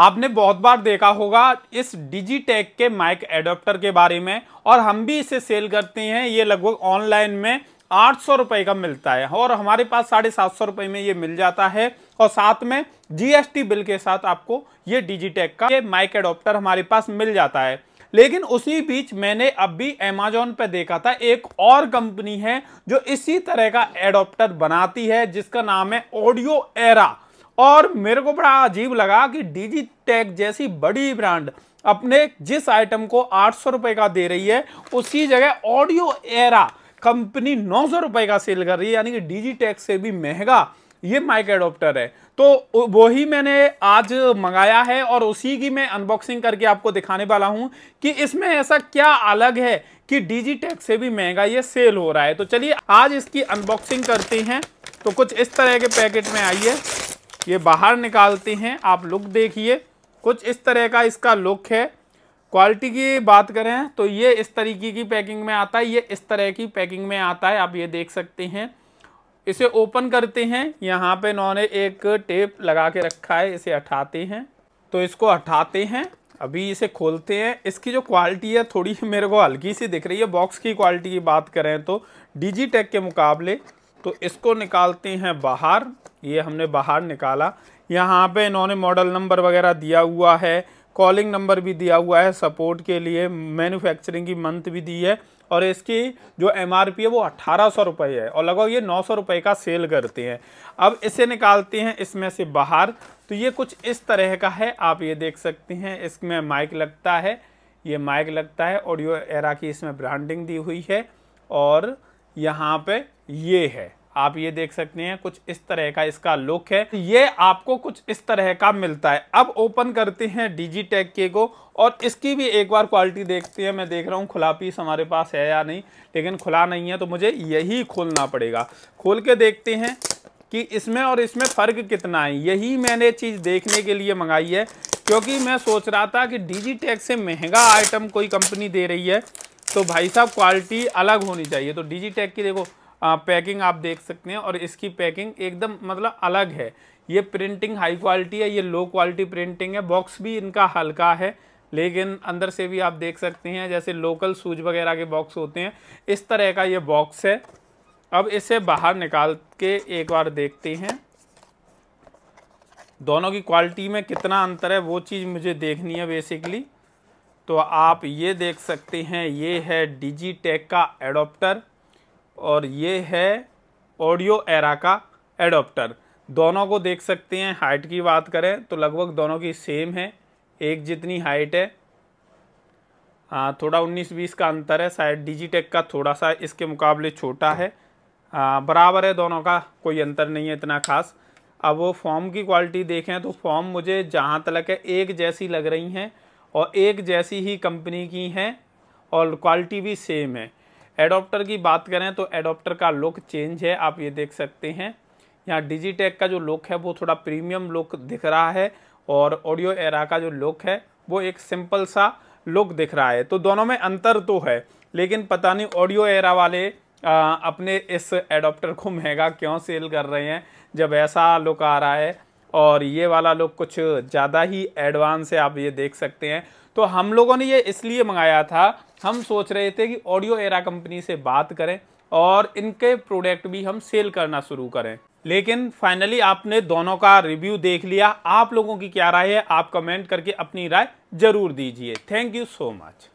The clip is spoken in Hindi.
आपने बहुत बार देखा होगा इस टेक के माइक एडोप्टर के बारे में और हम भी इसे सेल करते हैं ये लगभग ऑनलाइन में आठ सौ रुपए का मिलता है और हमारे पास साढ़े सात सौ रुपए में ये मिल जाता है और साथ में जीएसटी बिल के साथ आपको ये टेक का ये माइक एडोप्टर हमारे पास मिल जाता है लेकिन उसी बीच मैंने अभी अमेजोन पर देखा था एक और कंपनी है जो इसी तरह का एडोप्टर बनाती है जिसका नाम है ऑडियो एरा और मेरे को बड़ा अजीब लगा कि डीजी टेक जैसी बड़ी ब्रांड अपने जिस आइटम को आठ सौ रुपए का दे रही है उसी जगह ऑडियो एरा कंपनी नौ सौ रुपए का सेल कर रही है यानी कि डीजी टेक से भी महंगा ये माइक एडोप्टर है तो वही मैंने आज मंगाया है और उसी की मैं अनबॉक्सिंग करके आपको दिखाने वाला हूँ कि इसमें ऐसा क्या अलग है कि डीजी टेक से भी महंगा ये सेल हो रहा है तो चलिए आज इसकी अनबॉक्सिंग करते हैं तो कुछ इस तरह के पैकेट में आई है ये बाहर निकालते हैं आप लुक देखिए कुछ इस तरह का इसका लुक है क्वालिटी की बात करें तो ये इस तरीके की पैकिंग में आता है ये इस तरह की पैकिंग में आता है आप ये देख सकते हैं इसे ओपन करते हैं यहाँ पे इन्होंने एक टेप लगा के रखा है इसे हटाते हैं तो इसको हटाते हैं अभी इसे खोलते हैं इसकी जो क्वालिटी है थोड़ी मेरे को हल्की सी दिख रही है बॉक्स की क्वालिटी की बात करें तो डी के मुकाबले तो इसको निकालते हैं बाहर ये हमने बाहर निकाला यहाँ पे इन्होंने मॉडल नंबर वगैरह दिया हुआ है कॉलिंग नंबर भी दिया हुआ है सपोर्ट के लिए मैन्युफैक्चरिंग की मंथ भी दी है और इसकी जो एम है वो अट्ठारह सौ रुपये है और लगभग ये नौ सौ रुपये का सेल करते हैं अब इसे निकालते हैं इसमें से बाहर तो ये कुछ इस तरह का है आप ये देख सकते हैं इसमें माइक लगता है ये माइक लगता है ऑडियो एरा की इसमें ब्रांडिंग दी हुई है और यहाँ पे ये है आप ये देख सकते हैं कुछ इस तरह का इसका लुक है ये आपको कुछ इस तरह का मिलता है अब ओपन करते हैं डिजी टेक के को और इसकी भी एक बार क्वालिटी देखते हैं मैं देख रहा हूँ खुला पीस हमारे पास है या नहीं लेकिन खुला नहीं है तो मुझे यही खोलना पड़ेगा खोल के देखते हैं कि इसमें और इसमें फ़र्क कितना है यही मैंने चीज़ देखने के लिए मंगाई है क्योंकि मैं सोच रहा था कि डिजी टेक से महंगा आइटम कोई कंपनी दे रही है तो भाई साहब क्वालिटी अलग होनी चाहिए तो डिजीटेक की देखो आ, पैकिंग आप देख सकते हैं और इसकी पैकिंग एकदम मतलब अलग है ये प्रिंटिंग हाई क्वालिटी है ये लो क्वालिटी प्रिंटिंग है बॉक्स भी इनका हल्का है लेकिन अंदर से भी आप देख सकते हैं जैसे लोकल सूज वगैरह के बॉक्स होते हैं इस तरह का ये बॉक्स है अब इसे बाहर निकाल के एक बार देखते हैं दोनों की क्वालिटी में कितना अंतर है वो चीज़ मुझे देखनी है बेसिकली तो आप ये देख सकते हैं ये है टेक का एडोप्टर और ये है ऑडियो एरा का एडोप्टर दोनों को देख सकते हैं हाइट की बात करें तो लगभग दोनों की सेम है एक जितनी हाइट है हाँ थोड़ा 19-20 का अंतर है शायद टेक का थोड़ा सा इसके मुकाबले छोटा है हाँ बराबर है दोनों का कोई अंतर नहीं है इतना खास अब वो फॉर्म की क्वालिटी देखें तो फॉर्म मुझे जहाँ तक है एक जैसी लग रही हैं और एक जैसी ही कंपनी की हैं और क्वालिटी भी सेम है एडोप्टर की बात करें तो एडोप्टर का लुक चेंज है आप ये देख सकते हैं यहाँ डिजीटेक का जो लुक है वो थोड़ा प्रीमियम लुक दिख रहा है और ऑडियो एरा का जो लुक है वो एक सिंपल सा लुक दिख रहा है तो दोनों में अंतर तो है लेकिन पता नहीं ऑडियो एरा वाले आ, अपने इस एडोप्टर को महंगा क्यों सेल कर रहे हैं जब ऐसा लुक आ रहा है और ये वाला लोग कुछ ज़्यादा ही एडवांस है आप ये देख सकते हैं तो हम लोगों ने ये इसलिए मंगाया था हम सोच रहे थे कि ऑडियो एरा कंपनी से बात करें और इनके प्रोडक्ट भी हम सेल करना शुरू करें लेकिन फाइनली आपने दोनों का रिव्यू देख लिया आप लोगों की क्या राय है आप कमेंट करके अपनी राय जरूर दीजिए थैंक यू सो मच